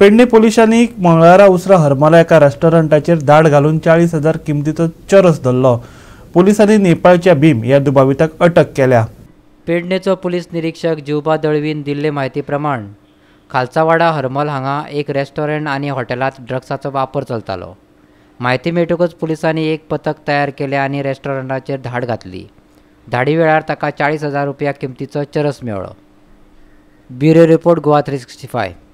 पेडणे पोलिसांनी मंगळारा उसरा हरमला एका रेस्टॉरंटाचेर धाड घालून चाळीस हजार किमतीचो चरस धरलो पोलिसांनी नेपाळच्या भीम या दुबाविताक अटक केल्या पेडणेचो पोलीस निरीक्षक जिवबा दळवीन दिल्ले माहिती प्रमाण खालसावाडा हरमल हांगा एक रेस्टॉरंट आनी हॉटेलांत ड्रग्साचो वापर चलतालो म्हायती मेळटकच पुलिसांनी एक पथक तयार केलें आनी रेस्टॉरंटाचेर धाड घातली धाडी वेळार ताका चाळीस हजार रुपया किमतीचो चरस मेळ्ळो bureau report Goa three sixty five